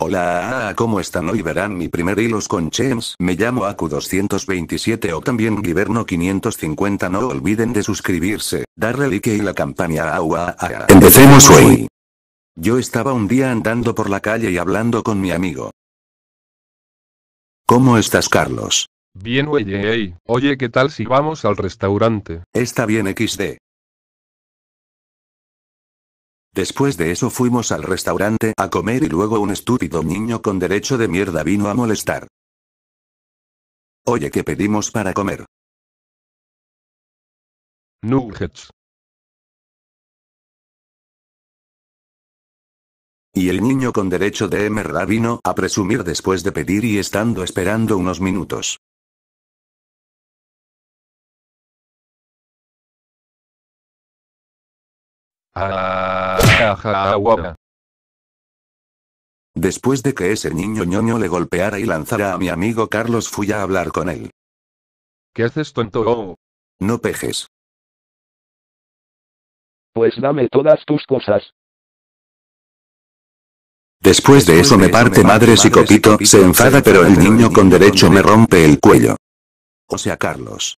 Hola, ah, ¿cómo están? Hoy verán mi primer hilos con Chems. Me llamo Aku227 o también Giverno 550. No olviden de suscribirse, darle like y la campaña. Agua. Empecemos hoy. Yo estaba un día andando por la calle y hablando con mi amigo. ¿Cómo estás, Carlos? Bien, oye, oye, ¿qué tal si vamos al restaurante? Está bien, XD. Después de eso fuimos al restaurante a comer y luego un estúpido niño con derecho de mierda vino a molestar. Oye, ¿qué pedimos para comer? Nuggets. Y el niño con derecho de mierda vino a presumir después de pedir y estando esperando unos minutos. Ah. Después de que ese niño ñoño le golpeara y lanzara a mi amigo Carlos fui a hablar con él. ¿Qué haces tonto? No pejes. Pues dame todas tus cosas. Después de eso me parte madre y se enfada pero el niño con derecho me rompe el cuello. O sea, Carlos.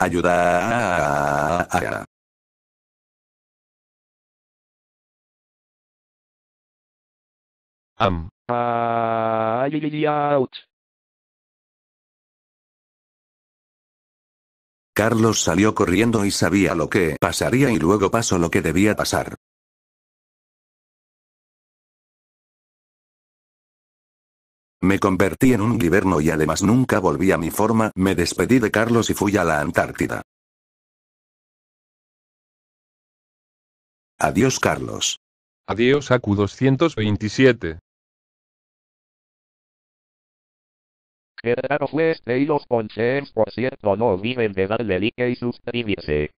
Ayuda. Am. Out. Carlos salió corriendo y sabía lo que pasaría y luego pasó lo que debía pasar. Me convertí en un liberno y además nunca volví a mi forma, me despedí de Carlos y fui a la Antártida. Adiós Carlos. Adiós AQ 227. fue este y los por cierto no viven de darle like y suscribirse.